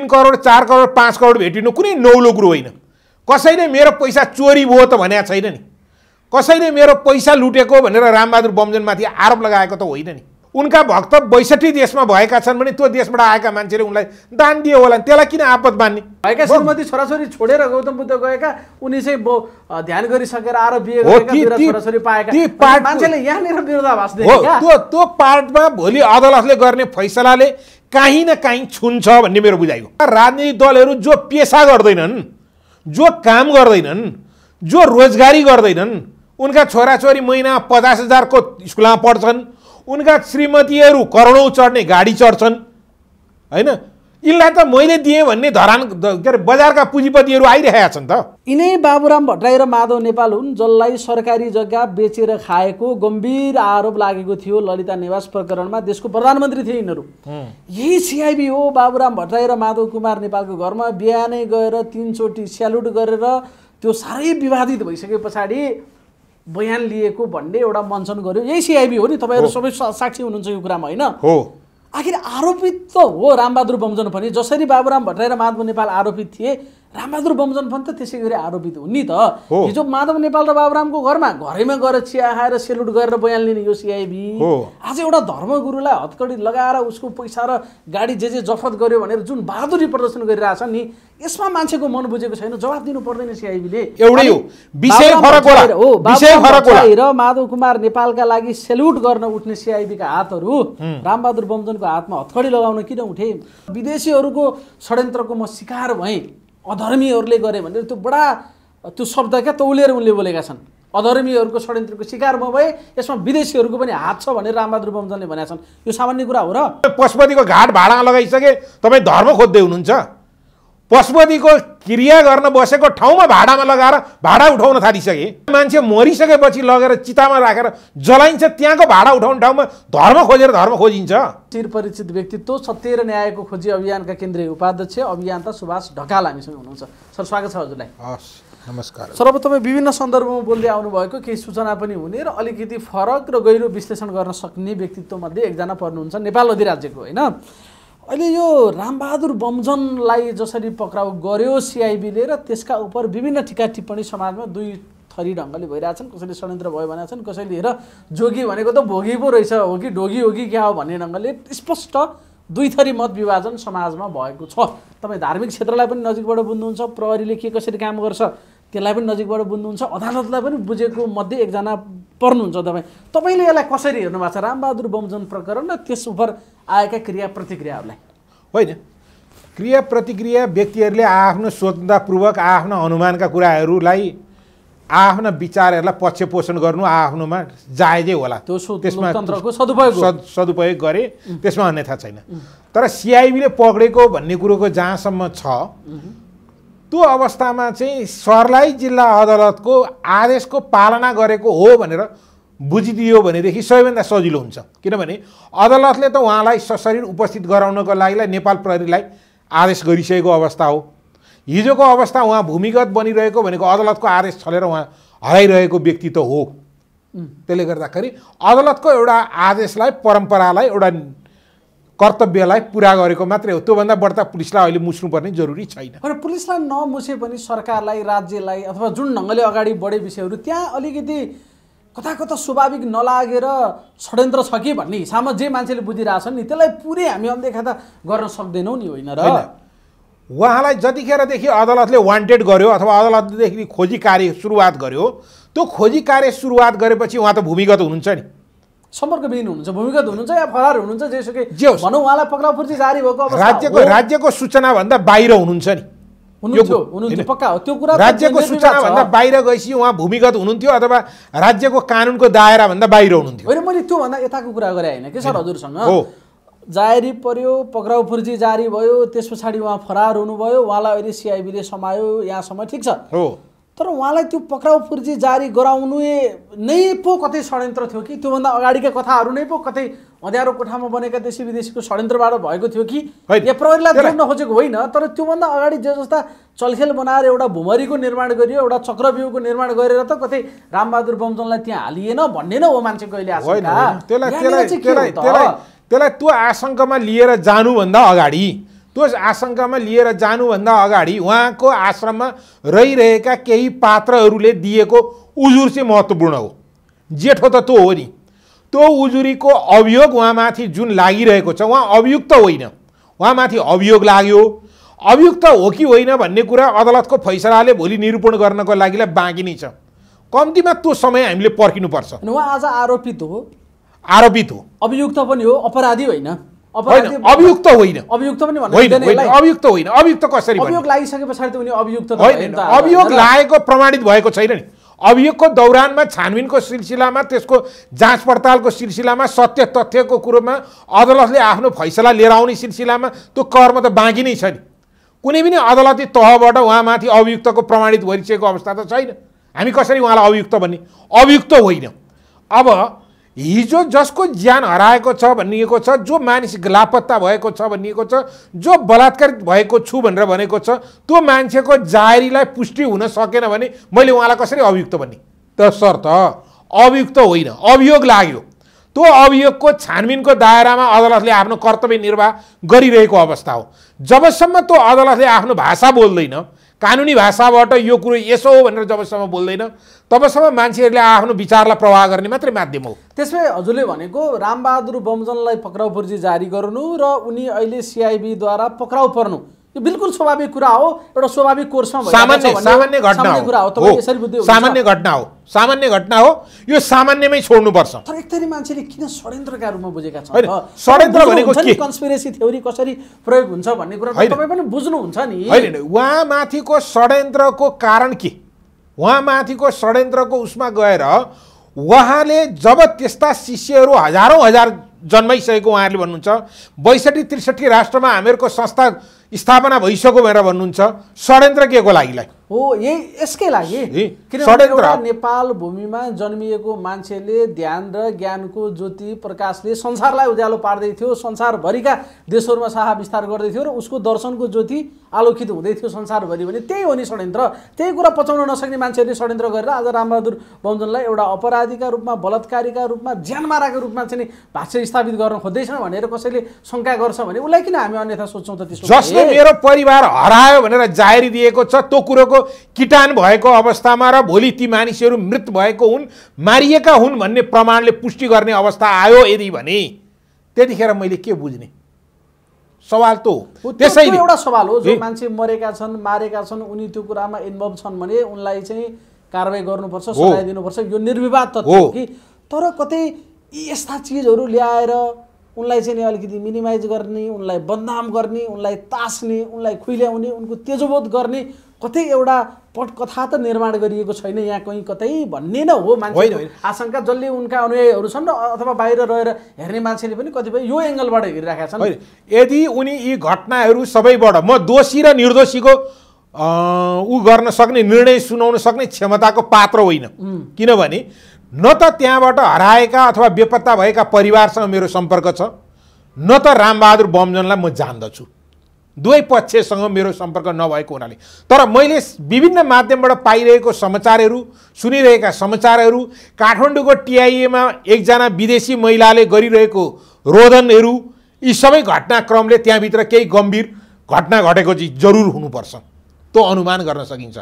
तिन करोड चार करोड पाँच करोड भेटिनु कुनै नौलो कुरो होइन कसैले मेरो पैसा चोरी भयो त भनेको छैन नि कसैले मेरो पैसा लुटेको भनेर रामबहादुर बमजनमाथि आरोप लगाएको त होइन नि उनका भक्त बैसठी देशमा भएका छन् भने त्यो देशबाट आएका मान्छेले उनलाई दान दियो होला नि त्यसलाई किन आपत मान्ने भएका श्रीमती छोराछोरी छोडेर गौतम बुद्ध गएका उनी चाहिँ ध्यान गरिसकेर आरोप त्यो पार्टमा भोलि अदालतले गर्ने फैसलाले काहीँ न काहीँ छुन्छ भन्ने मेरो बुझाइ हो राजनीतिक दलहरू जो पेसा गर्दैनन् जो काम गर्दैनन् जो रोजगारी गर्दैनन् उनका छोराछोरी महिना पचास हजारको स्कुलमा पढ्छन् उनका श्रीमतीहरू करोडौँ चढ्ने गाडी चढ्छन् होइन यिनलाई त मैले दिएँ भन्ने धरान के अरे बजारका पुँजीपतिहरू आइरहेका छन् त यिनै बाबुराम भट्टराई र माधव नेपाल हुन् जसलाई सरकारी जग्गा बेचेर खाएको गम्भीर आरोप लागेको थियो ललिता निवास प्रकरणमा देशको प्रधानमन्त्री थिए यिनीहरू यही सिआइबी हो बाबुराम भट्टराई र माधव कुमार नेपालको घरमा बिहानै गएर तिनचोटि स्यालुट गरेर त्यो साह्रै विवादित भइसके पछाडि बयान लिएको भन्ने एउटा मञ्चन गर्यो यही सिआइबी हो नि तपाईँहरू सबै साक्षी हुनुहुन्छ यो कुरामा होइन हो आखिर आरोपित त हो रामबहादुर बमजन पनि जसरी बाबुराम भट्टराई र माधव नेपाल आरोपित थिए रामबहादुर बमजन पनि त त्यसै गरी आरोपित हुन् नि त हिजो माधव नेपाल र बाबुरामको घरमा घरैमा गएर चिया खाएर सेलुट गरेर बयान लिने यो सिआइबी आज एउटा धर्मगुरुलाई हत्कडी लगाएर उसको पैसा र गाडी जे जे जफत गर्यो भनेर जुन बहादुरी प्रदर्शन गरिरहेछ नि यसमा मान्छेको मन बुझेको छैन जवाब दिनु पर्दैन सिआइबीले एउटै हो होला माधव कुमार नेपालका लागि सेल्युट गर्न उठ्ने सिआइबीका हातहरू रामबहादुर बमजनको हातमा हत्कडी लगाउन किन उठे विदेशीहरूको षड्यन्त्रको म शिकार भएँ अधर्मीहरूले गरे भनेर त्यो बडा त्यो शब्द क्या तौलेर उनले बोलेका छन् अधर्मीहरूको षड्यन्त्रको शिकार म भए यसमा विदेशीहरूको पनि हात छ भनेर रामबहादुर बमजनले भनेका छन् यो सामान्य कुरा हो र पशुपतिको घाट भाडा लगाइसके तपाईँ धर्म खोज्दै हुनुहुन्छ पशुपतिको क्रिया गर्न बसेको ठाउँमा भाडामा लगाएर भाडा उठाउन थालिसके मान्छे मरिसकेपछि लगेर चितामा राखेर जलाइन्छ त्यहाँको भाडा उठाउने ठाउँमा धर्म खोजेर धर्म खोजिन्छ चिरपरिचित व्यक्तित्व सत्य र न्यायको खोजी अभियानका केन्द्रीय उपाध्यक्ष अभियन्ता सुभाष ढकाल हामीसँग हुनुहुन्छ सर स्वागत छ हजुरलाई हस् नमस्कार सर अब तपाईँ विभिन्न सन्दर्भमा बोल्दै आउनुभएको केही सूचना पनि हुने र अलिकति फरक र गहिरो विश्लेषण गर्न सक्ने व्यक्तित्वमध्ये एकजना पर्नुहुन्छ नेपाल अधिराज्यको होइन अहिले यो रामबहादुर बमजनलाई जसरी पक्राउ गर्यो सिआइबीले र त्यसका उप विभिन्न टिका टिप्पणी समाजमा दुई थरी ढङ्गले भइरहेछन् कसैले षड्यन्त्र भयो भने छन् कसैले हेर जोगी भनेको त भोगी पो रहेछ हो कि ढोगी हो कि क्या हो भन्ने ढङ्गले स्पष्ट दुई थरी मत विभाजन समाजमा भएको छ तपाईँ धार्मिक क्षेत्रलाई पनि नजिकबाट बुझ्नुहुन्छ प्रहरीले के कसरी काम गर्छ त्यसलाई पनि नजिकबाट बुझ्नुहुन्छ अदालतलाई पनि बुझेको मध्ये एकजना पर्नुहुन्छ तपाईँ तपाईँले यसलाई कसरी हेर्नु भएको छ रामबहादुर बमजन प्रकरण र त्यस उप आएका क्रिया प्रतिक्रियाहरूलाई होइन क्रिया प्रतिक्रिया व्यक्तिहरूले आफ्नो स्वतन्त्रतापूर्वक आफ्नो अनुमानका कुराहरूलाई आफ्ना विचारहरूलाई पक्ष पोषण गर्नु आफ्नोमा जायजै होला त्यो त्यसमा सदुपयोग सदुपयोग गरे त्यसमा अन्यथा छैन तर सिआइबीले पक्रेको भन्ने कुरोको जहाँसम्म छ त्यो अवस्थामा चाहिँ सर्लाही जिल्ला अदालतको आदेशको पालना गरेको हो भनेर बुझिदियो भनेदेखि सबैभन्दा सजिलो हुन्छ किनभने अदालतले त उहाँलाई सशरीर उपस्थित गराउनको लागि नेपाल प्रहरीलाई आदेश गरिसकेको अवस्था हो हिजोको अवस्था उहाँ भूमिगत बनिरहेको भनेको अदालतको आदेश छलेर उहाँ हराइरहेको व्यक्ति त हो त्यसले गर्दाखेरि अदालतको एउटा आदेशलाई परम्परालाई एउटा कर्तव्यलाई पुरा गरेको मात्रै हो त्योभन्दा बढ्ता पुलिसलाई अहिले मुस्नुपर्ने जरुरी छैन तर पुलिसलाई नमुसे पनि सरकारलाई राज्यलाई अथवा जुन ढङ्गले अगाडि बढे विषयहरू त्यहाँ अलिकति कता कता स्वाभाविक नलागेर षड्यन्त्र छ कि भन्ने हिसाबमा जे मान्छेले बुझिरहेछन् नि त्यसलाई पुरै हामी अनदेखा त गर्न सक्दैनौँ नि होइन र उहाँलाई जतिखेरदेखि अदालतले वान्टेड गर्यो अथवा अदालतदेखि खोजी कार्य सुरुवात गर्यो त्यो खोजी कार्य सुरुवात गरेपछि उहाँ त भूमिगत हुनुहुन्छ नि सम्पर्कविहीन हुनुहुन्छ भूमिगत हुनुहुन्छ या फरार हुनुहुन्छ जेसुकै जे भनौँ उहाँलाई पक्राउ पक्राउपूर्ति जारी भएको राज्यको राज्यको सूचनाभन्दा बाहिर हुनुहुन्छ नि पक्का हो त्यो कुरा राज्यको सूचनाभन्दा बाहिर गएपछि उहाँ भूमिगत हुनुहुन्थ्यो अथवा राज्यको कानुनको दायराभन्दा बाहिर हुनुहुन्थ्यो होइन मैले त्योभन्दा यताको कुरा गरे होइन के सर हजुरसँग जारी पर्यो पक्राउ फुर्जी जारी भयो त्यस पछाडि उहाँ फरार हुनुभयो उहाँलाई अहिले सिआइबीले समायो यहाँसम्म ठिक छ हो तर उहाँलाई त्यो पक्राउ पुर्जी जारी गराउनु नै पो कतै षड्यन्त्र थियो कि त्योभन्दा अगाडिका कथाहरू नै पो कतै अँध्यारो कोठामा बनेका देशी विदेशीको षड्यन्त्रबाट भएको थियो कि या प्रहरीलाई देख्न खोजेको होइन तर त्योभन्दा अगाडि जे जस्ता चलखेल बनाएर एउटा भुमरीको निर्माण गरियो एउटा चक्रव्यूहको निर्माण गरेर त कतै रामबहादुर बमजनलाई त्यहाँ हालिएन भन्ने नै हो मान्छे कहिले त्यसलाई त्यो आशङ्कामा लिएर जानुभन्दा अगाडि त्यो आशङ्कामा लिएर जानुभन्दा अगाडि उहाँको आश्रममा रहिरहेका केही पात्रहरूले दिएको उजुर चाहिँ महत्त्वपूर्ण हो जेठो त त्यो हो नि त्यो उजुरीको अभियोग उहाँमाथि जुन लागिरहेको छ उहाँ अभियुक्त होइन उहाँमाथि अभियोग लाग्यो अभियुक्त हो कि होइन भन्ने कुरा अदालतको फैसलाले भोलि निरूपण गर्नको लागि बाँकी नै छ कम्तीमा त्यो समय हामीले पर्खिनुपर्छ उहाँ आज आरोपित हो आरोपित हो अभियुक्त पनि हो अपराधी होइन अभियुक्त होइन अभियुक्त पनि अभियुक्त होइन अभियुक्त कसरी अभियोग लागिसके त उनी अभियुक्त होइन अभियोग लागेको प्रमाणित भएको छैन नि अभियोगको दौरानमा छानबिनको सिलसिलामा त्यसको जाँच पडतालको सिलसिलामा सत्य तथ्यको कुरोमा अदालतले आफ्नो फैसला लिएर आउने सिलसिलामा त्यो कर्म त बाँकी नै छ नि कुनै पनि अदालती तहबाट उहाँमाथि अभियुक्तको प्रमाणित भइसकेको अवस्था त छैन हामी कसरी उहाँलाई अभियुक्त भन्ने अभियुक्त होइन अब हिजो जसको ज्यान हराएको छ भनिएको छ जो मानिस लापत्ता भएको छ भनिएको छ जो बलात्कार भएको छु भनेर भनेको छ त्यो मान्छेको जारीलाई पुष्टि हुन सकेन भने मैले उहाँलाई कसरी अभियुक्त भन्ने त अभियुक्त होइन अभियोग लाग्यो त्यो अभियोगको छानबिनको दायरामा अदालतले आफ्नो कर्तव्य निर्वाह गरिरहेको अवस्था हो जबसम्म त्यो अदालतले आफ्नो भाषा बोल्दैन कानुनी भाषाबाट यो कुरो यसो हो भनेर जबसम्म बोल्दैन तबसम्म मान्छेहरूले आफ्नो विचारलाई प्रवाह गर्ने मात्रै माध्यम हो त्यसमै हजुरले भनेको रामबहादुर बमजनलाई पक्राउ पर्जी जारी गर्नु र उनी अहिले सिआइबीद्वारा पक्राउ पर्नु यो बिल्कुल स्वाभाविक कुरा हो एउटा स्वाभाविक कोर्समा सामान्य सामान्य घटना हो सामान्य घटना हो सामान्य घटना हो यो सामान्यमै छोड्नुपर्छ तर एकतरी मान्छेले किन षड्यन्त्रका रूपमा बुझेका छन् षड्यन्त्र भनेको के कन्सपिरेसी थ्योरी कसरी प्रयोग हुन्छ भन्ने कुरा तपाईँ पनि बुझ्नुहुन्छ नि होइन उहाँमाथिको षड्यन्त्रको कारण के उहाँमाथिको षड्यन्त्रको उसमा गएर उहाँले जब त्यस्ता शिष्यहरू हजारौँ हजार जन्माइसकेको उहाँहरूले भन्नुहुन्छ बैसठी त्रिसठी राष्ट्रमा हामीहरूको संस्था स्थापना भइसक्यो भनेर भन्नुहुन्छ षड्यन्त्र के को लागिलाई हो यही यसकै लागि किनभने एउटा नेपाल भूमिमा जन्मिएको मान्छेले ध्यान र ज्ञानको ज्योति प्रकाशले संसारलाई उज्यालो पार्दै थियो संसारभरिका देशहरूमा शाह विस्तार गर्दै थियो र उसको दर्शनको ज्योति आलोकित हुँदै थियो संसारभरि भने त्यही हो नि षड्यन्त्र त्यही कुरा पचाउन नसक्ने मान्छेहरूले षड्यन्त्र गरेर आज रामबहादुर बहुजनलाई एउटा अपराधीका रूपमा बलात्कारीका रूपमा ज्यानमाराको रूपमा चाहिँ भाष्य स्थापित गर्न खोज्दैछन् भनेर कसैले शङ्का गर्छ भने उसलाई किन हामी अन्यथा सोच्छौँ त त्यसो जसले मेरो परिवार हरायो भनेर जाहेरी दिएको छ त्यो कुरोको खालको किटान भएको अवस्थामा र भोलि ती मानिसहरू मृत भएको हुन् मारिएका हुन् भन्ने प्रमाणले पुष्टि गर्ने अवस्था आयो यदि भने त्यतिखेर मैले के बुझ्ने सवाल त हो त्यसैले एउटा सवाल हो जो मान्छे मरेका छन् मारेका छन् उनी त्यो कुरामा इन्भल्भ छन् भने उनलाई चाहिँ कारवाही गर्नुपर्छ सजाय दिनुपर्छ यो निर्विवाद त हो कि तर कतै यस्ता चिजहरू ल्याएर उनलाई चाहिँ अलिकति मिनिमाइज गर्ने उनलाई बदनाम गर्ने उनलाई तास्ने उनलाई खुइल्याउने उनको तेजोबोध गर्ने कतै एउटा पटकथा त निर्माण गरिएको छैन यहाँ कहीँ कतै भन्ने न हो मान्छे आशंका जसले उनका अनुयायीहरू छन् र अथवा बाहिर रहेर हेर्ने मान्छेले पनि कतिपय यो एङ्गलबाट हेरिरहेका छन् यदि उनी यी घटनाहरू सबैबाट म दोषी र निर्दोषीको ऊ गर्न सक्ने निर्णय सुनाउन सक्ने क्षमताको पात्र होइन किनभने न त त्यहाँबाट हराएका अथवा बेपत्ता भएका परिवारसँग मेरो सम्पर्क छ न त रामबहादुर बमजनलाई म जान्दछु दुवै पक्षसँग मेरो सम्पर्क नभएको हुनाले तर मैले विभिन्न माध्यमबाट पाइरहेको समाचारहरू सुनिरहेका समाचारहरू काठमाडौँको टिआइएमा एकजना विदेशी महिलाले गरिरहेको रोदनहरू यी सबै घटनाक्रमले त्यहाँभित्र केही गम्भीर घटना घटेको चाहिँ जरुर हुनुपर्छ त्यो अनुमान गर्न सकिन्छ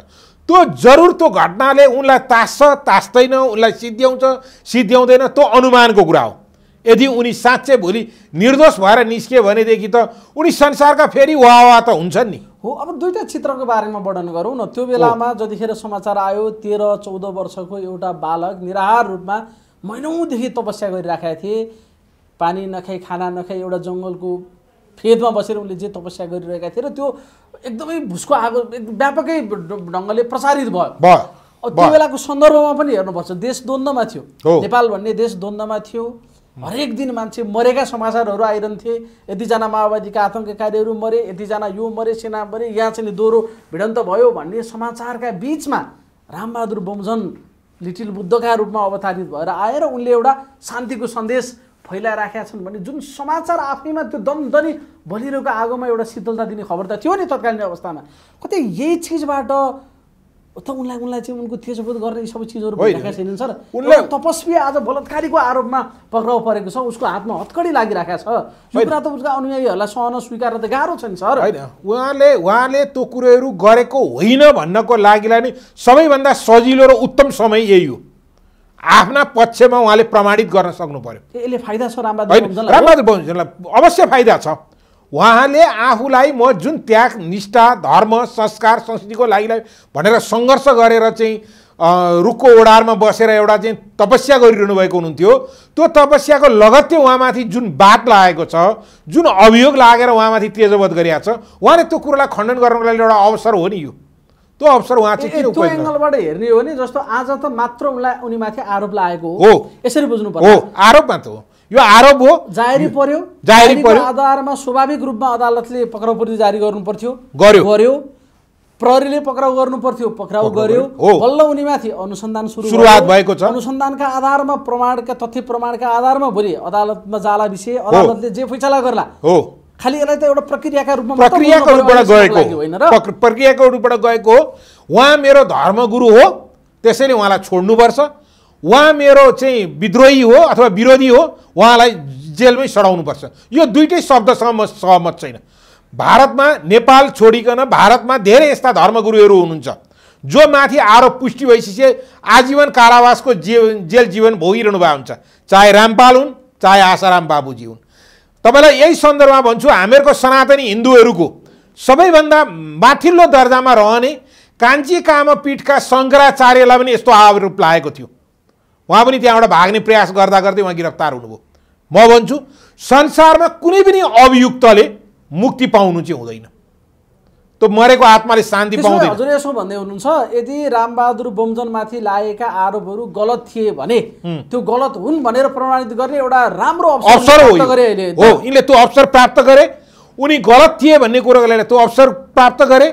त्यो जरुर त्यो घटनाले उनलाई तास्छ तास्दैन उनलाई सिद्ध्याउँछ सिद्ध्याउँदैन त्यो अनुमानको कुरा हो यदि उनी साँच्चै भोलि निर्दोष भएर निस्किए भनेदेखि त उनी संसारका फेरि वाह वाह त हुन्छन् नि हो अब दुईवटा चित्रको बारेमा वर्णन गरौँ न त्यो बेलामा जतिखेर समाचार आयो तेह्र चौध वर्षको एउटा बालक निराहार रूपमा महिनौँदेखि तपस्या गरिराखेका थिए पानी नखाइ खाना नखाइ एउटा जङ्गलको फेदमा बसेर उनले जे तपस्या गरिरहेका थिए र त्यो एकदमै भुसको आगो व्यापकै ढङ्गले प्रसारित भयो त्यो बेलाको सन्दर्भमा पनि हेर्नुपर्छ देश द्वन्द्वमा थियो नेपाल भन्ने देश द्वन्द्वमा थियो हरेक दिन मान्छे मरेका समाचारहरू आइरहन्थे यतिजना माओवादीका आतङ्ककारीहरू मरे यतिजना यो मरे सेना मरे यहाँ चाहिँ दोहोरो भिडन्त भयो भन्ने समाचारका बिचमा रामबहादुर बमजन लिटिल बुद्धका रूपमा अवतारित भएर आएर उनले एउटा शान्तिको सन्देश फैलाइराखेका छन् भने जुन समाचार आफैमा त्यो दमदनी बलिरहेको आगोमा एउटा शीतलता दिने खबर त थियो नि तत्कालीन अवस्थामा कतै यही चिजबाट त उनलाई उनलाई चाहिँ उनको त्यसोबोध गर्ने यी सबै चिजहरू भइरहेका छैनन् सर उनलाई तपस्वी आज बलात्कारीको आरोपमा पक्राउ परेको छ उसको हातमा हत्कडी लागिरहेको छ यो कुरा त उसको अनुयायीहरूलाई सहन स्वीकार त गाह्रो छ नि सर होइन उहाँले उहाँले त्यो कुरोहरू गरेको होइन भन्नको लागिलाई नि सबैभन्दा सजिलो र उत्तम समय यही हो आफ्ना पक्षमा उहाँले प्रमाणित गर्न सक्नु पर्यो यसले फाइदा छ राम्रो अवश्य फाइदा छ उहाँले आफूलाई म जुन त्याग निष्ठा धर्म संस्कार संस्कृतिको लागि भनेर सङ्घर्ष गरेर चाहिँ रुखको ओडारमा बसेर एउटा चाहिँ तपस्या गरिरहनु भएको हुनुहुन्थ्यो त्यो तपस्याको लगत्तै उहाँमाथि जुन बात लागेको छ जुन अभियोग लागेर उहाँमाथि तेजवध गरिएको छ उहाँले त्यो कुरोलाई खण्डन गर्नको लागि एउटा अवसर हो नि यो त्यो अवसर उहाँ चाहिँ किन एङ्गलबाट हेर्ने हो नि जस्तो आज त मात्र उनलाई उनीमाथि आरोप लागेको हो यसरी बुझ्नु पर्यो आरोप मात्र हो यो आरोप हो जाहेरी पर्यो जाहेरी पर्यो आधारमा स्वाभाविक रूपमा अदालतले पक्राउ पर्ने जारी गर्नु पर्थ्यो गर्यो गर्यो प्रहरीले पक्राउ गर्नु पर्थ्यो पक्राउ गर्यो बल्ल उनीमाथि अनुसन्धान सुरुवात भएको छ अनुसन्धानका आधारमा प्रमाणका तथ्य प्रमाणका आधारमा भोलि अदालतमा जाला विषय अदालतले जे फैसला गर्ला हो खालि यसलाई त एउटा प्रक्रियाका रूपमा प्रक्रियाको रूपबाट गएको होइन र प्रक्रियाको रूपबाट गएको हो उहाँ मेरो धर्मगुरु हो त्यसैले उहाँलाई छोड्नुपर्छ उहाँ मेरो चाहिँ विद्रोही हो अथवा विरोधी हो उहाँलाई जेलमै सडाउनुपर्छ यो दुइटै शब्दसँग म सहमत छैन भारतमा नेपाल छोडिकन भारतमा धेरै यस्ता धर्मगुरुहरू हुनुहुन्छ जो माथि आरोप पुष्टि भइसके आजीवन कारावासको जे जेल जीवन भोगिरहनु भएको हुन्छ चाहे रामपाल हुन् चाहे आसाराम बाबुजी हुन् तपाईँलाई यही सन्दर्भमा भन्छु हामीहरूको सनातनी हिन्दूहरूको सबैभन्दा माथिल्लो दर्जामा रहने कान्छी कामपीठका शङ्कराचार्यलाई पनि यस्तो आरोप लागेको थियो उहाँ पनि त्यहाँबाट भाग्ने प्रयास गर्दा गर्दै उहाँ गिरफ्तार हुनुभयो म भन्छु संसारमा कुनै पनि अभियुक्तले मुक्ति पाउनु चाहिँ हुँदैन त्यो मरेको आत्माले शान्ति पाउँदैन हजुर यसो भन्दै हुनुहुन्छ यदि रामबहादुर बमजनमाथि लागेका आरोपहरू गलत थिए भने त्यो गलत हुन् भनेर प्रमाणित गर्ने एउटा राम्रो अवसर हो यिनले त्यो अवसर प्राप्त गरे उनी गलत थिए भन्ने कुरोको त्यो अवसर प्राप्त गरे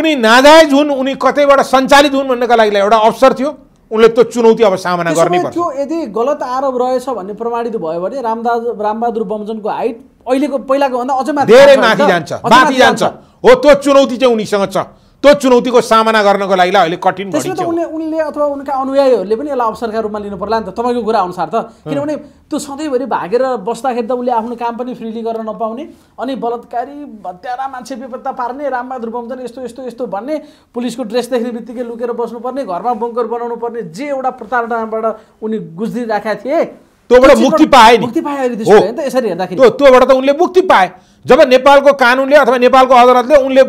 उनी नाजायज हुन् उनी कतैबाट सञ्चालित हुन् भन्नका लागि एउटा अवसर थियो उनले त्यो चुनौती अब सामना गर्ने त्यो यदि गलत आरोप रहेछ भन्ने प्रमाणित भयो भने रामदाज रामबहादुर बमजनको हाइट अहिलेको पहिलाको भन्दा अझै धेरै माथि जान्छ माथि जान्छ हो त्यो चुनौती चाहिँ उनीसँग छ त्यो चुनौतीको सामना गर्नको लागि अहिले कठिन त्यसमा त उनले उनले अथवा उनका अनुयायीहरूले पनि यसलाई अवसरका रूपमा लिनु पर्ला नि त तपाईँको कुरा अनुसार त किनभने त्यो सधैँभरि भागेर बस्दाखेरि त उसले आफ्नो काम पनि फ्रिली गर्न नपाउने अनि बलात्कारी हत्यारा मान्छे बेपत्ता पार्ने रामबहादुर बमजन यस्तो यस्तो यस्तो भन्ने पुलिसको ड्रेस देख्ने बित्तिकै लुकेर बस्नुपर्ने घरमा बङ्कर बनाउनु पर्ने जे एउटा प्रताडनाबाट उनी गुज्रिराखेका थिए त्योबाट मुक्ति पाए नि मुक्ति पाए अहिले त्यसरी हेर्दाखेरि त्योबाट त उनले मुक्ति पाए जब नेपालको कानुनले अथवा नेपालको अदालतले उनले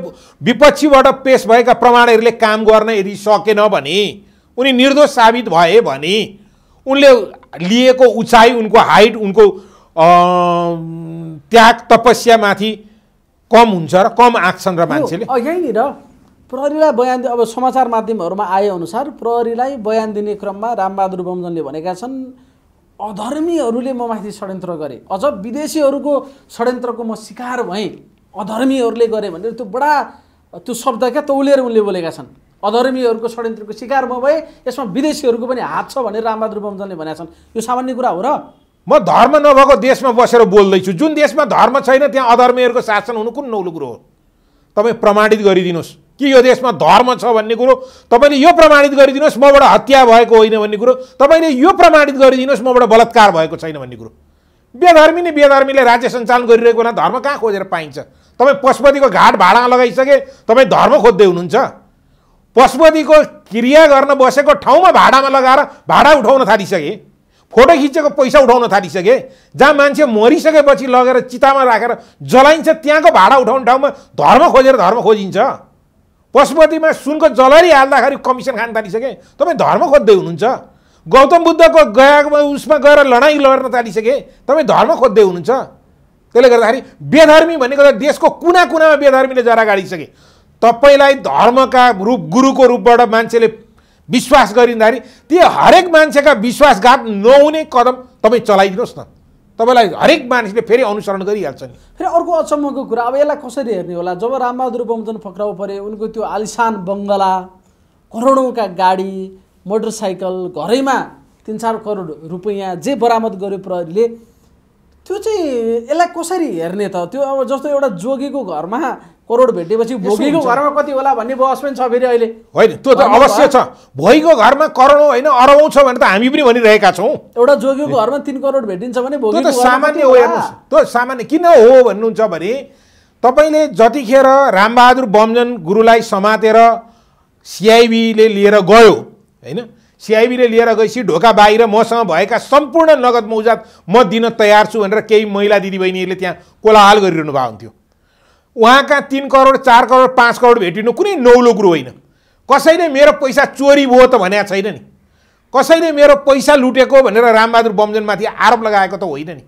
विपक्षीबाट पेस भएका प्रमाणहरूले काम गर्न यदि सकेन भने उनी निर्दोष साबित भए भने उनले लिएको उचाइ उनको हाइट उनको त्याग तपस्यामाथि कम हुन्छ र कम आँक्छन् र मान्छेले यहीँनिर प्रहरीलाई बयान अब समाचार माध्यमहरूमा आएअनुसार प्रहरीलाई बयान दिने क्रममा रामबहादुर बमजनले भनेका छन् अधर्मीहरूले म माथि षड्यन्त्र गरे अझ विदेशीहरूको षड्यन्त्रको म शिकार भएँ अधर्मीहरूले गरे भनेर त्यो बडा त्यो शब्द क्या तौलेर उनले बोलेका छन् अधर्मीहरूको षड्यन्त्रको शिकार म भएँ यसमा विदेशीहरूको पनि हात छ भनेर रामबहादुर बमजनले भनेका छन् यो सामान्य कुरा हो र म धर्म नभएको देशमा बसेर बोल्दैछु जुन देशमा धर्म छैन त्यहाँ अधर्मीहरूको शासन हुनु कुन नौलो कुरो हो तपाईँ प्रमाणित गरिदिनुहोस् कि यो देशमा धर्म छ भन्ने कुरो तपाईँले यो प्रमाणित गरिदिनुहोस् मबाट हत्या भएको होइन भन्ने कुरो तपाईँले यो प्रमाणित गरिदिनुहोस् मबाट बलात्कार भएको छैन भन्ने कुरो बेधर्मी नै बेधर्मीले राज्य सञ्चालन गरिरहेको बेला धर्म कहाँ खोजेर पाइन्छ तपाईँ पशुपतिको घाट भाडामा लगाइसके तपाईँ धर्म खोज्दै हुनुहुन्छ पशुपतिको क्रिया गर्न बसेको ठाउँमा भाडामा लगाएर भाडा उठाउन थालिसके फोटो खिचेको पैसा उठाउन थालिसके जहाँ मान्छे मरिसकेपछि लगेर चितामा राखेर जलाइन्छ त्यहाँको भाडा उठाउने ठाउँमा धर्म खोजेर धर्म खोजिन्छ पशुपतिमा सुनको जलरी हाल्दाखेरि कमिसन खान थालिसकेँ तपाईँ धर्म खोज्दै हुनुहुन्छ गौतम बुद्धको गया उसमा गएर लडाइँ लड्न थालिसके तपाईँ धर्म खोज्दै हुनुहुन्छ त्यसले गर्दाखेरि बेधर्मी भनेको त देशको कुना कुनामा बेधर्मीले जरा गाडिसके तपाईँलाई धर्मका रूप गुरुको रूपबाट मान्छेले विश्वास गरिँदाखेरि त्यो हरेक मान्छेका विश्वासघात नहुने कदम तपाईँ चलाइदिनुहोस् न तपाईँलाई हरेक मानिसले फेरि अनुसरण गरिहाल्छ नि फेरि अर्को अचम्मको कुरा अब यसलाई कसरी हेर्ने होला जब रामबहादुर बमजन पक्राउ परे उनको त्यो आलिसान बङ्गला करोडौँका गाडी मोटरसाइकल घरैमा तिन चार करोड रुपियाँ जे बरामद गर्यो प्रहरीले त्यो चाहिँ यसलाई कसरी हेर्ने त त्यो अब जस्तो एउटा जोगीको घरमा करोड भेटेपछि भोगीको घरमा कति होला भन्ने बहस पनि छ फेरि अहिले होइन त्यो त अवश्य छ भोगीको घरमा करोडौँ होइन अरबौँ छ भने त हामी पनि भनिरहेका छौँ एउटा जोगीको घरमा तिन करोड भेटिन्छ भने भोगी त सामान्य हो हेर्नुहोस् त्यो सामान्य किन हो भन्नुहुन्छ भने तपाईँले जतिखेर रामबहादुर बमजन गुरुलाई समातेर सिआइबीले लिएर गयो होइन सिआइबीले लिएर गएपछि ढोका बाहिर मसँग भएका सम्पूर्ण नगद मौजात म दिन तयार छु भनेर केही महिला दिदीबहिनीहरूले त्यहाँ कोलाहाल गरिरहनु भएको हुन्थ्यो उहाँका तिन करोड चार करोड पाँच करोड भेटिनु कुनै नौलो कुरो होइन कसैले मेरो पैसा चोरी भयो त भनेको छैन नि कसैले मेरो पैसा लुटेको भनेर रामबहादुर बमजनमाथि आरोप लगाएको त होइन नि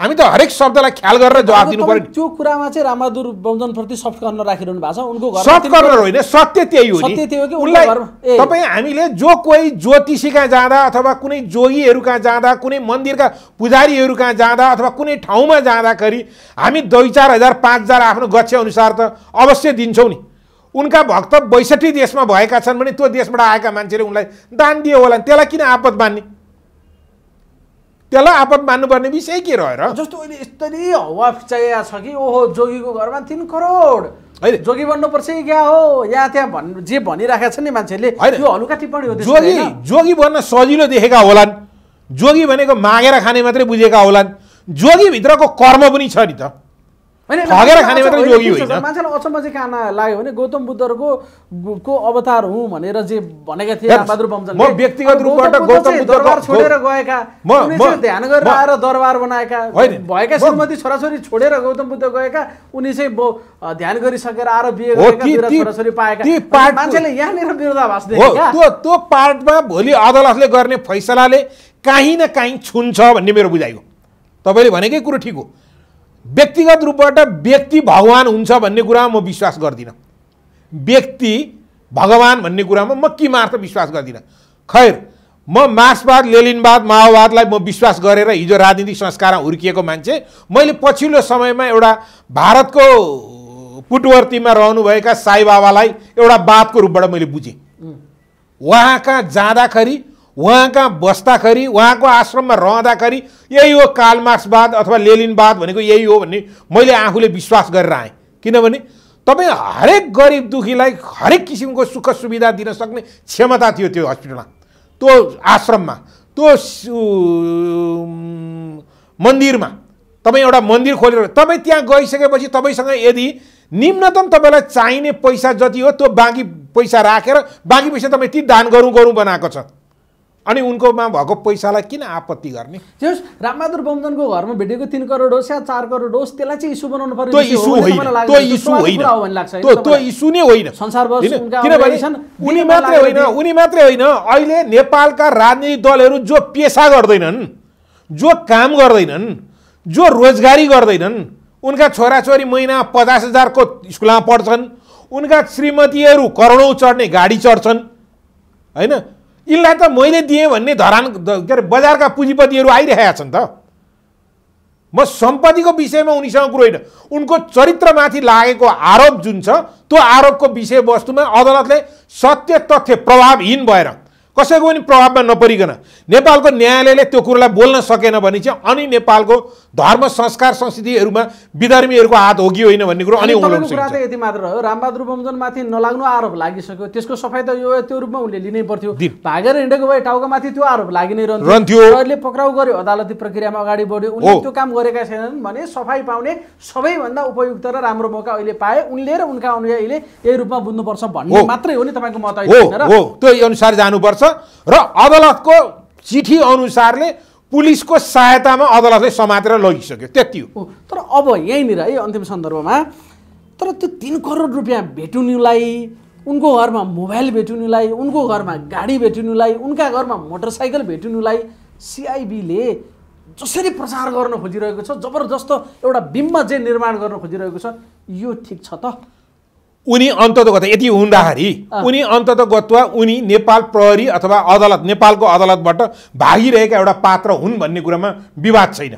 हामी त हरेक शब्दलाई ख्याल गरेर जवाब दिनु पर्यो त्यो कुरामा चाहिँ रामबहादुर बमजनप्रति सफ्ट कर्नर राखिरहनु भएको छ उनको सफ्ट कर्नर होइन सत्य त्यही हो सत्य त्यही हो कि उनलाई तपाईँ हामीले जो कोही ज्योतिषी कहाँ जाँदा अथवा कुनै जोगीहरू कहाँ जाँदा कुनै मन्दिरका पुजारीहरू कहाँ जाँदा अथवा कुनै ठाउँमा जाँदाखेरि हामी दुई चार हजार पाँच हजार आफ्नो अनुसार त अवश्य दिन्छौँ नि उनका भक्त बैसठी देशमा भएका छन् भने त्यो देशबाट आएका मान्छेले उनलाई दान दियो होला त्यसलाई किन आपत मान्ने त्यसलाई आपत मान्नुपर्ने विषय के रहेर जस्तो अहिले यस्तरी हवा फिचाइएको छ कि ओहो जोगीको घरमा तिन करोड होइन जोगी बन्नुपर्छ कि क्या हो या त्यहाँ भन् जे भनिराखेका छन् नि मान्छेले त्यो हलुका टिप्पणी हो जोगी जोगी बन्न सजिलो देखेका होलान् जोगी भनेको मागेर खाने मात्रै बुझेका होलान् जोगीभित्रको कर्म पनि छ नि त ठगेर खाने मात्रै योगी होइन मान्छेलाई अचम्म चाहिँ कान लाग्यो भने गौतम बुद्धको को अवतार हुँ भनेर जे भनेका थिए रामबहादुर बमजन म व्यक्तिगत रूपबाट गौतम बुद्ध छोडेर गएका उनीहरू ध्यान गरेर आएर दरबार बनाएका भएका श्रीमती छोराछोरी छोडेर गौतम बुद्ध गएका उनी चाहिँ ध्यान गरिसकेर आएर बिहे गरेका छोराछोरी पाएका मान्छेले यहाँनिर विरोधाभास देखेका त्यो त्यो पार्टमा भोलि अदालतले गर्ने फैसलाले काहीँ न काहीँ छुन्छ भन्ने मेरो बुझाइ हो तपाईँले भनेकै कुरो ठिक हो व्यक्तिगत रूपबाट व्यक्ति भगवान् हुन्छ भन्ने कुरामा म विश्वास गर्दिनँ व्यक्ति भगवान् भन्ने कुरामा म किमार्थ विश्वास गर्दिनँ खैर म मार्क्सवाद लेलिनवाद माओवादलाई म विश्वास गरेर हिजो राजनीतिक संस्कारमा हुर्किएको मान्छे मैले पछिल्लो समयमा एउटा भारतको पुटवर्तीमा रहनुभएका साई बाबालाई एउटा बातको रूपबाट मैले बुझेँ उहाँका जाँदाखेरि उहाँ कहाँ बस्दाखेरि उहाँको आश्रममा रहँदाखेरि यही हो कालमार्क्सवाद अथवा लेलिनवाद भनेको यही हो भन्ने मैले आफूले विश्वास गरेर आएँ किनभने तपाईँ हरेक गरिब दुखीलाई हरेक किसिमको सुख सुविधा दिन सक्ने क्षमता थियो त्यो हस्पिटलमा त्यो आश्रममा त्यो मन्दिरमा तपाईँ एउटा मन्दिर खोलेर तपाईँ त्यहाँ गइसकेपछि तपाईँसँग यदि निम्नतम तपाईँलाई चाहिने पैसा जति हो त्यो बाँकी पैसा राखेर बाँकी पैसा तपाईँ ती दान गरौँ गरौँ बनाएको छ अनि उनकोमा भएको पैसालाई किन आपत्ति गर्ने रामबहादुर बमजनको घरमा भेटेको तिन करोड होस् या चार करोड होस् त्यसलाई चाहिँ इस्यु बनाउनु पर्यो इस्यु होइन त्यो इस्यु होइन त्यो इस्यु नै होइन किनभने उनी मात्रै होइन उनी मात्रै होइन अहिले नेपालका राजनीतिक दलहरू जो पेसा गर्दैनन् जो काम गर्दैनन् जो रोजगारी गर्दैनन् उनका छोराछोरी महिना पचास हजारको स्कुलमा पढ्छन् उनका श्रीमतीहरू करोडौँ चढ्ने गाडी चढ्छन् होइन यिनलाई त मैले दिएँ भन्ने धरान के अरे बजारका पुँजीपतिहरू आइरहेका छन् त म सम्पत्तिको विषयमा उनीसँग कुरो होइन उनको चरित्रमाथि लागेको आरोप जुन छ त्यो आरोपको विषयवस्तुमा अदालतले सत्य तथ्य प्रभावहीन भएर कसैको पनि प्रभावमा नपरिकन नेपालको न्यायालयले त्यो कुरोलाई बोल्न सकेन भने चाहिँ अनि नेपालको धर्म संस्कार संस्कृतिहरूमा विधर्मीहरूको हात हो कि होइन भन्ने कुरो अनि कुरा त यति मात्र हो रामबहादुर बमजनमाथि नलाग्नु आरोप लागिसक्यो त्यसको सफाइ त यो त्यो रूपमा उनले लिनै पर्थ्यो भागेर हिँडेको भए टाउका त्यो आरोप लागि नै रहन्थ्यो अहिले पक्राउ गर्यो अदालती प्रक्रियामा अगाडि बढ्यो उनले त्यो काम गरेका छैनन् भने सफाई पाउने सबैभन्दा उपयुक्त र राम्रो मौका अहिले पाए उनले र उनका अनुयायीले यही रूपमा बुझ्नुपर्छ भन्ने मात्रै हो नि तपाईँको मत हो त्यो अनुसार जानुपर्छ र अदालतको चिठी अनुसारले पुलिसको सहायतामा अदालतले समातेर लगिसक्यो त्यति हो तर अब यहीँनिर है अन्तिम सन्दर्भमा तर त्यो तिन करोड रुपियाँ भेटुनुलाई उनको घरमा मोबाइल भेटिनुलाई उनको घरमा गाडी भेटिनुलाई उनका घरमा मोटरसाइकल भेटिनुलाई सिआइबीले जसरी प्रचार गर्न खोजिरहेको छ जबरजस्त एउटा बिम्ब जे निर्माण गर्न खोजिरहेको छ यो ठिक छ त उनी अन्ततगत यति हुँदाखेरि उनी अन्ततगत्वा उनी नेपाल प्रहरी अथवा अदालत नेपालको अदालतबाट भागिरहेका एउटा पात्र हुन् भन्ने कुरामा विवाद छैन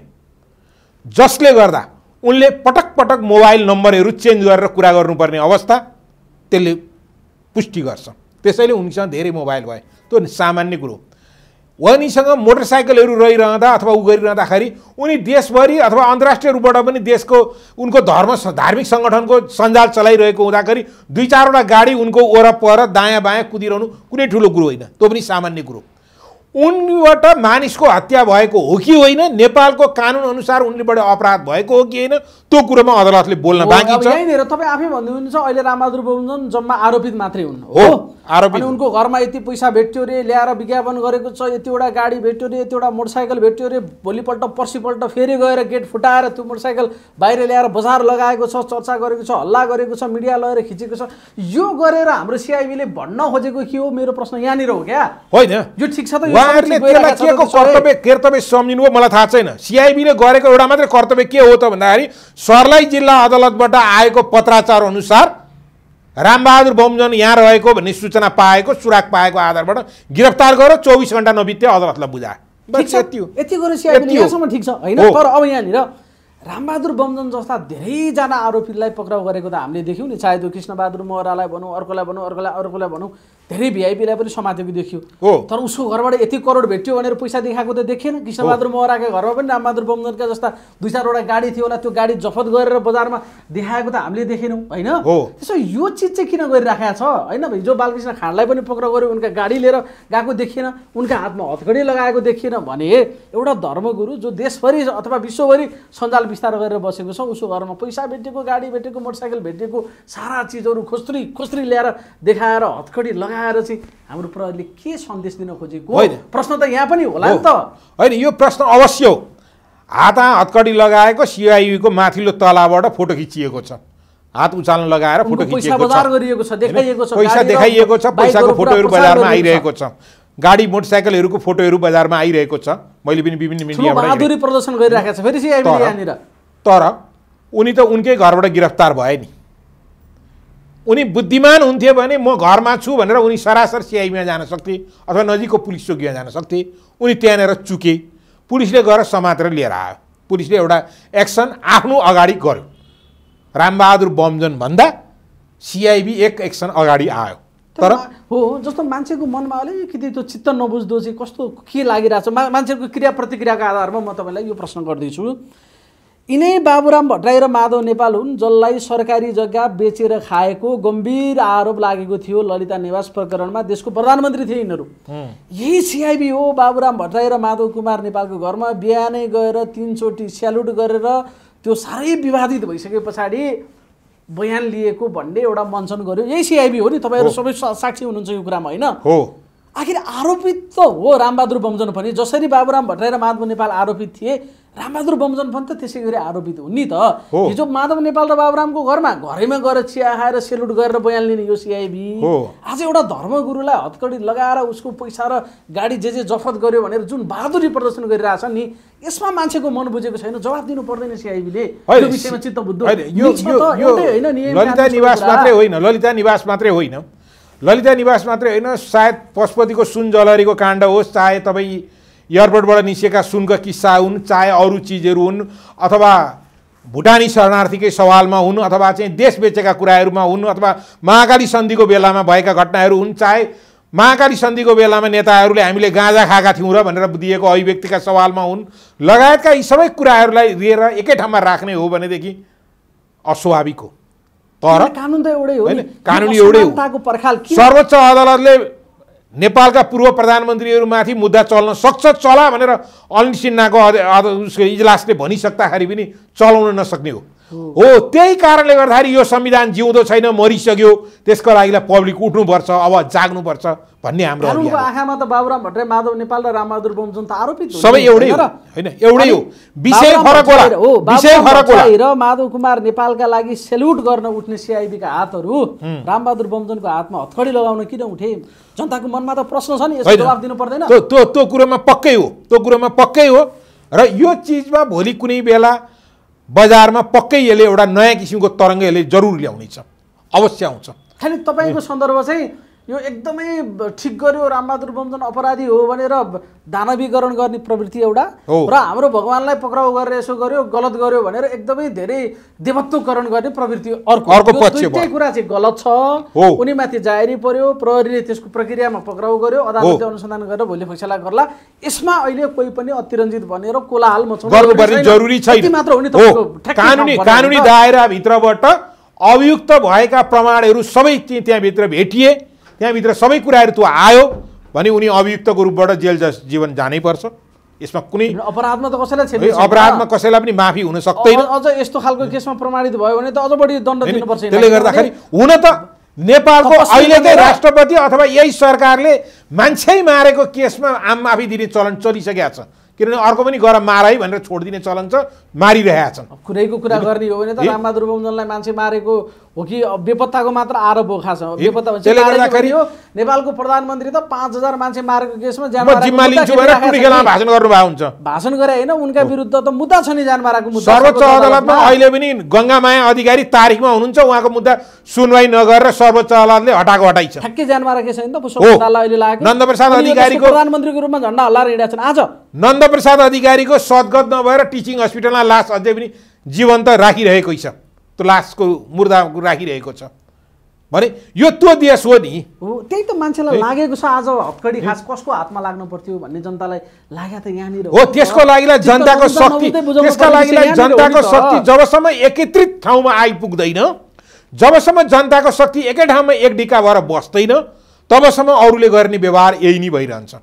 जसले गर्दा उनले पटक पटक मोबाइल नम्बरहरू चेन्ज गरेर कुरा गर्नुपर्ने अवस्था त्यसले पुष्टि गर्छ त्यसैले उनीसँग धेरै मोबाइल भए त्यो सामान्य कुरो उनीसँग मोटरसाइकलहरू रहिरहँदा अथवा ऊ गरिरहँदाखेरि उनी देशभरि अथवा अन्तर्राष्ट्रिय रूपबाट पनि देशको उनको धर्म धार्मिक सङ्गठनको सञ्जाल चलाइरहेको हुँदाखेरि दुई चारवटा गाडी उनको ओरपर दायाँ बायाँ कुदिरहनु कुनै ठुलो कुरो होइन त्यो पनि सामान्य कुरो उनबाट मानिसको हत्या भएको हो कि होइन नेपालको अनुसार उनीबाट अपराध भएको हो कि होइन त्यो कुरोमा अदालतले बोल्न बाँकी छ तपाईँ आफै भन्नुहुन्छ अहिले रामबहादुर बहुजन जम्मा आरोपित मात्रै हुन् हो आरोपी उनको घरमा यति पैसा भेट्यो रे ल्याएर विज्ञापन गरेको छ यतिवटा गाडी भेट्यो रे यतिवटा मोटरसाइकल भेट्यो रे भोलिपल्ट पर्सिपल्ट फेरि गएर गेट फुटाएर त्यो मोटरसाइकल बाहिर ल्याएर बजार लगाएको छ चर्चा गरेको छ हल्ला गरेको छ मिडिया लगेर खिचेको छ यो गरेर हाम्रो सिआइबीले भन्न खोजेको के हो मेरो प्रश्न यहाँनिर हो क्या होइन यो ठिक छ त उहाँहरूले त्यसलाई के को कर्तव्य कर्तव्य सम्झिनु हो मलाई थाहा छैन सिआइबीले गरेको एउटा मात्रै कर्तव्य के हो त भन्दाखेरि सर्लाई जिल्ला अदालतबाट आएको पत्राचार अनुसार रामबहादुर बमजन यहाँ रहेको भन्ने सूचना पाएको सुराग पाएको आधारबाट गिरफ्तार गरेर चौबिस घन्टा नबित्ते अदालतलाई बुझा ठिक छ होइन तर अब यहाँनिर रामबहादुर बमजन जस्ता धेरैजना आरोपीलाई पक्राउ गरेको त हामीले देख्यौँ नि चाहे त्यो कृष्णबहादुर मोहरालाई भनौँ अर्कोलाई भनौँ अर्कोलाई अर्कोलाई भनौँ धेरै भिआइपीलाई पनि समातेको देखियो तर उसको घरबाट यति करोड भेट्यो भनेर पैसा देखाएको त देखिएन कृष्णबहादुर महराका घरमा पनि रामबहादुर बमजनका जस्ता दुई चारवटा गाडी थियो होला त्यो गाडी जफत गरेर बजारमा देखाएको त हामीले देखेनौँ होइन त्यसो यो चिज चाहिँ किन गरिराखेको छ होइन हिजो बालकृष्ण खाँडलाई पनि पक्राउ गऱ्यो उनका गाडी लिएर गएको देखिएन उनका हातमा हथकडी लगाएको देखिएन भने एउटा धर्मगुरु जो देशभरि अथवा विश्वभरि सञ्जाल विस्तार गरेर बसेको छ उसको घरमा पैसा भेटिएको गाडी भेटेको मोटरसाइकल भेटिएको सारा चिजहरू खोस्त्री खोस्त्री ल्याएर देखाएर हतखडी लगाएर आएर चाहिँ हाम्रो प्रहरीले के सन्देश दिन खोजेको प्रश्न त यहाँ पनि होला नि त होइन यो प्रश्न अवश्य हो हातमा हत्कडी लगाएको सिआइयुको माथिल्लो तलाबाट फोटो खिचिएको छ हात उचाल्न लगाएर फोटो खिचिएको छ पैसा देखाइएको छ पैसाको फोटोहरू बजारमा आइरहेको छ गाडी मोटरसाइकलहरूको फोटोहरू बजारमा आइरहेको छ मैले पनि विभिन्न मिडियाबाट प्रदर्शन गरिरहेको छ फेरि तर उनी त उनकै घरबाट गिरफ्तार भए नि उनी बुद्धिमान हुन्थ्यो भने म घरमा छु भनेर उनी सरासर सिआइबीमा जान सक्थे अथवा नजिकको पुलिस चौकीमा जान सक्थे उनी त्यहाँनिर चुके पुलिसले गएर समातेर लिएर आयो पुलिसले एउटा एक्सन आफ्नो अगाडि गर्यो रामबहादुर बमजन भन्दा सिआइबी एक एक्सन अगाडि आयो तर हो जस्तो मान्छेको मनमा अलिकति त्यो चित्त नबुझ्दो चाहिँ कस्तो के लागिरहेको छ मान्छेको क्रिया प्रतिक्रियाको आधारमा म तपाईँलाई यो प्रश्न गर्दैछु यिनै बाबुराम भट्टराई र माधव नेपाल हुन् जसलाई सरकारी जग्गा बेचेर खाएको गम्भीर आरोप लागेको थियो ललिता निवास प्रकरणमा देशको प्रधानमन्त्री थिए यिनीहरू यही सिआइबी हो बाबुराम भट्टराई र माधव कुमार नेपालको घरमा बिहानै गएर तिनचोटि स्यालुट गरेर त्यो साह्रै विवादित भइसके पछाडि बयान लिएको भन्ने एउटा मञ्चन गर्यो यही सिआइबी हो नि तपाईँहरू सबै साक्षी हुनुहुन्छ यो कुरामा होइन हो आखिर आरोपित त हो रामबहादुर बमजन पनि जसरी बाबुराम भट्टराई र माधव नेपाल आरोपित थिए रामबहादुर बमजन पनि त त्यसै गरी आरोपित हुन् नि त हिजो माधव नेपाल र बाबुरामको घरमा घरैमा गएर चिया खाएर सेलुट गरेर बयान लिने यो सिआइबी आज एउटा धर्मगुरुलाई हत्कडी लगाएर उसको पैसा र गाडी जे जे जफत गर्यो भनेर जुन बहादुरी प्रदर्शन गरिरहेछ नि यसमा मान्छेको मन बुझेको छैन जवाब दिनु पर्दैन सिआइबीले ललिता निवास मात्रै होइन ललिता निवास मात्रै होइन ललिता निवास मात्रै होइन सायद पशुपतिको सुन जलहरीको काण्ड होस् चाहे तपाईँ एयरपोर्टबाट निस्केका सुनको किस्सा हुन् चाहे अरू चिजहरू हुन् अथवा भुटानी शरणार्थीकै सवालमा हुन् अथवा चाहिँ देश बेचेका कुराहरूमा हुन् अथवा महाकाली सन्धिको बेलामा भएका घटनाहरू हुन् चाहे महाकाली सन्धिको बेलामा नेताहरूले हामीले गाँजा खाएका थियौँ र भनेर दिएको अभिव्यक्तिका सवालमा हुन् लगायतका यी सबै कुराहरूलाई लिएर एकै ठाउँमा राख्ने हो भनेदेखि अस्वाभाविक हो तर कानुन त एउटै हो कानुन एउटै हो सर्वोच्च अदालतले नेपालका पूर्व प्रधानमन्त्रीहरूमाथि मुद्दा चल्न सक्छ चला भनेर अनिल सिन्हाको उसको इजलासले भनिसक्दाखेरि पनि चलाउन नसक्ने हो हो त्यही कारणले गर्दाखेरि यो संविधान जिउँदो छैन मरिसक्यो त्यसको लागि पब्लिक उठ्नुपर्छ अब जाग्नुपर्छ भन्ने हाम्रो आँखामा त बाबुराम भट्टराई माधव नेपाल र रामबहादुर बमजन त आरोपित सबै एउटै होइन एउटै हो विषय फरक होला विषय फरक होला र माधव कुमार नेपालका लागि सेल्युट गर्न उठ्ने सिआइबीका हातहरू रामबहादुर बमजनको हातमा हथकडी लगाउन किन उठे जनताको मनमा त प्रश्न छ नि यसको जवाब दिनु पर्दैन त्यो त्यो कुरोमा पक्कै हो त्यो कुरोमा पक्कै हो र यो चिजमा भोलि कुनै बेला बजारमा पक्कै यसले एउटा नयाँ किसिमको तरङ्ग यसले जरुर ल्याउनेछ अवश्य आउँछ खालि तपाईँको सन्दर्भ चाहिँ यो एकदमै ठिक गर्यो रामबहादुर बमजन अपराधी हो भनेर दानवीकरण गर्ने प्रवृत्ति एउटा र हाम्रो भगवान्लाई पक्राउ गरेर यसो गर्यो गलत गर्यो भनेर एकदमै धेरै देवत्वकरण गर्ने प्रवृत्ति अर्को दुइटै कुरा चाहिँ गलत छ उनीमाथि जाहेरी पर्यो प्रहरीले त्यसको प्रक्रियामा पक्राउ गर्यो अदालतले अनुसन्धान गरेर भोलि फैसला गर्ला यसमा अहिले कोही पनि अतिरञ्जित भनेर कोलाहाल मचाउनु जरुरी छैन कानुनी दायराभित्रबाट अभियुक्त भएका प्रमाणहरू सबै त्यहाँभित्र भेटिए त्यहाँभित्र सबै कुराहरू त्यो आयो भने उनी अभियुक्तको रूपबाट जेल जस जीवन जानैपर्छ यसमा कुनै अपराधमा त कसैलाई अपराधमा कसैलाई पनि माफी हुन सक्दैन अझ यस्तो खालको केसमा प्रमाणित भयो भने त अझ बढी दण्ड दिनुपर्छ त्यसले गर्दाखेरि हुन त नेपालको अहिलेकै राष्ट्रपति अथवा यही सरकारले मान्छे मारेको केसमा आम माफी दिने चलन चलिसकेका छ किनभने अर्को पनि गएर मार है भनेर छोडिदिने चलन छ मारिरहेका छन् कुरैको कुरा गर्ने हो भने त रामबहादुर बहुजनलाई मान्छे मारेको हो कि बेपत्ताको मात्र आरोप हो खास नेपालको प्रधानमन्त्री त पाँच हजार मान्छे मारेको केसमा ज्यान भाषण गर्नुभएको हुन्छ भाषण गरे होइन उनका विरुद्ध त मुद्दा छ नि ज्यान मुद्दा सर्वोच्च अदालतमा अहिले पनि गङ्गामाया अधिकारी तारिखमा हुनुहुन्छ उहाँको मुद्दा सुनवाई नगरेर सर्वोच्च अदालतले हटाएको हटाइन्छ ठ्याक्कै ज्यान मारेको छैन त अहिले लाग्यो नन्दप्रसाद अधिकारीको प्रधानमन्त्रीको रूपमा झन्डा हल्लाएर हिँडेका छन् आज नन्दप्रसाद अधिकारीको सद्गत नभएर टिचिङ हस्पिटलमा लास अझै पनि जीवन्त राखिरहेकै छ त्यो लासको मुर्दा राखिरहेको छ भने यो त्यो देश हो नि हो त्यही त मान्छेलाई लागेको छ आज हत्कडी खास कसको हातमा लाग्नु पर्थ्यो भन्ने जनतालाई लाग्यो त यहाँनिर हो त्यसको लागि जनताको शक्ति त्यसका लागि जनताको शक्ति जबसम्म एकत्रित ठाउँमा आइपुग्दैन जबसम्म जनताको शक्ति एकै ठाउँमा एक ढिका भएर बस्दैन तबसम्म अरूले गर्ने व्यवहार यही नै भइरहन्छ